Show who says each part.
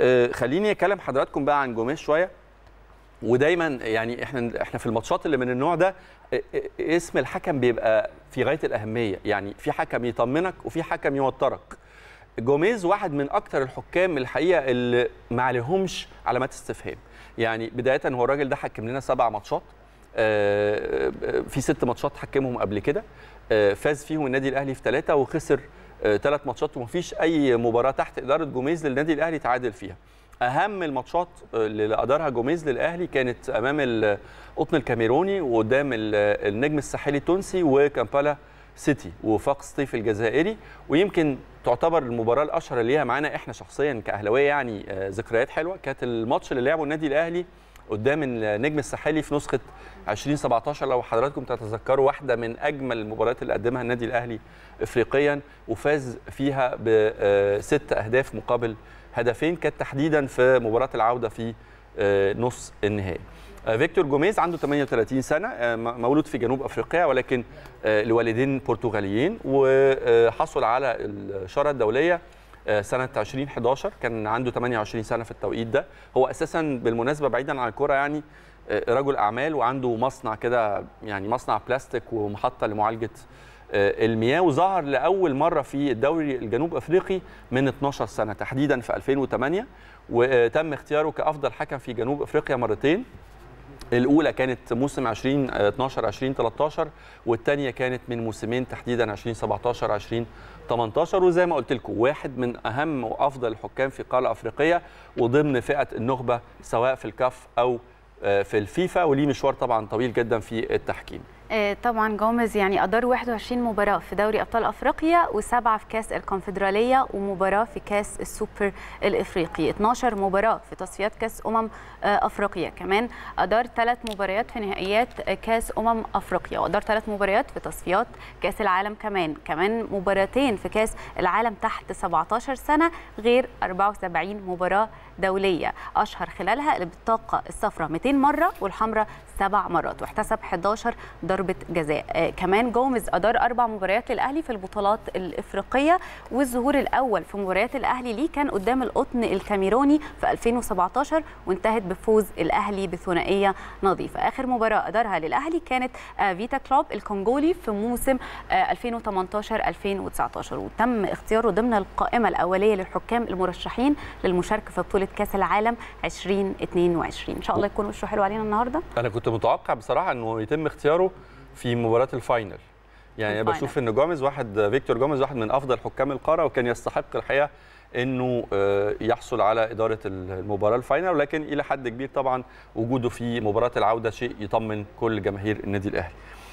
Speaker 1: آه، خليني اكلم حضراتكم بقى عن جوميز شويه ودايما يعني احنا احنا في الماتشات اللي من النوع ده آه، آه، اسم الحكم بيبقى في غايه الاهميه يعني في حكم يطمنك وفي حكم يوترك جوميز واحد من اكثر الحكام الحقيقه اللي ما عليهمش علامات استفهام يعني بدايه هو الراجل ده حكم لنا سبع ماتشات في ست ماتشات حكمهم قبل كده فاز فيهم النادي الاهلي في ثلاثه وخسر ثلاث آه، ماتشات ومفيش اي مباراه تحت اداره جوميز للنادي الاهلي تعادل فيها اهم الماتشات آه، اللي ادارها جوميز للاهلي كانت امام القطن الكاميروني وقدام النجم الساحلي التونسي وكامبالا سيتي وفاق سطيف الجزائري ويمكن تعتبر المباراه الاشهر اللي ليها معانا احنا شخصيا كاهلاويه يعني آه، ذكريات حلوه كانت الماتش اللي لعبه النادي الاهلي قدام النجم الساحلي في نسخه 2017 لو حضراتكم تتذكروا واحده من اجمل المباريات اللي قدمها النادي الاهلي افريقيا وفاز فيها بست اهداف مقابل هدفين كانت تحديدا في مباراه العوده في آه، نص النهائي آه، فيكتور جوميز عنده 38 سنه آه، مولود في جنوب افريقيا ولكن لوالدين برتغاليين وحصل على الشاره الدوليه آه، سنه 2011 كان عنده 28 سنه في التوقيت ده هو اساسا بالمناسبه بعيدا عن الكوره يعني آه، رجل اعمال وعنده مصنع كده يعني مصنع بلاستيك ومحطه لمعالجه آه، المياه وظهر لاول مره في الدوري الجنوب افريقي من 12 سنه تحديدا في 2008 وتم اختياره كافضل حكم في جنوب افريقيا مرتين الاولى كانت موسم 20 12 20 13 والثانيه كانت من موسمين تحديدا 20 17 20 18 وزي ما قلت لكم واحد من اهم وافضل الحكام في القاره الافريقيه وضمن فئه النخبه سواء في الكاف او آه، في الفيفا وليه مشوار طبعا طويل جدا في التحكيم
Speaker 2: آه، طبعا جوميز يعني أدار 21 مباراة في دوري أبطال أفريقيا وسبعة في كأس الكونفدرالية ومباراة في كأس السوبر الإفريقي 12 مباراة في تصفيات كأس أمم آه، أفريقيا كمان أدار ثلاث مباريات في نهائيات آه، كأس أمم أفريقيا وأدار ثلاث مباريات في تصفيات كأس العالم كمان كمان مباراتين في كأس العالم تحت 17 سنة غير 74 مباراة دولية أشهر خلالها البطاقة الصفراء 200 مرة والحمراء سبع مرات واحتسب 11 درجة ضربه جزاء آه، كمان جوميز ادار اربع مباريات للاهلي في البطولات الافريقيه والظهور الاول في مباريات الاهلي ليه كان قدام القطن الكاميروني في 2017 وانتهت بفوز الاهلي بثنائيه نظيفه اخر مباراه ادارها للاهلي كانت آه، فيتا كلوب الكونغولي في موسم 2018 آه، 2019 وتم اختياره ضمن القائمه الاوليه للحكام المرشحين للمشاركه في بطوله كاس العالم 2022 ان شاء الله يكون وشه حلو علينا النهارده
Speaker 1: انا كنت متوقع بصراحه انه يتم اختياره في مباراه الفاينل يعني الفاينل. بشوف ان جوميز واحد فيكتور جوميز واحد من افضل حكام القاره وكان يستحق الحقيقه انه آه، يحصل على اداره المباراه الفاينل ولكن الى حد كبير طبعا وجوده في مباراه العوده شيء يطمن كل جماهير النادي الاهلي